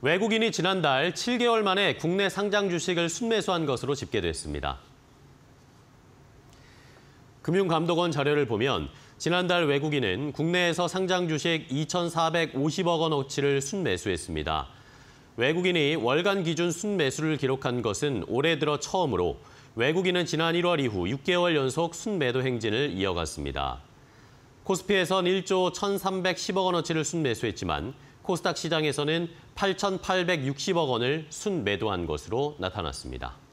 외국인이 지난달 7개월 만에 국내 상장 주식을 순매수한 것으로 집계됐습니다. 금융감독원 자료를 보면 지난달 외국인은 국내에서 상장 주식 2,450억 원어치를 순매수했습니다. 외국인이 월간 기준 순매수를 기록한 것은 올해 들어 처음으로 외국인은 지난 1월 이후 6개월 연속 순매도 행진을 이어갔습니다. 코스피에선 1조 1,310억 원어치를 순매수했지만 코스닥 시장에서는 8,860억 원을 순매도한 것으로 나타났습니다.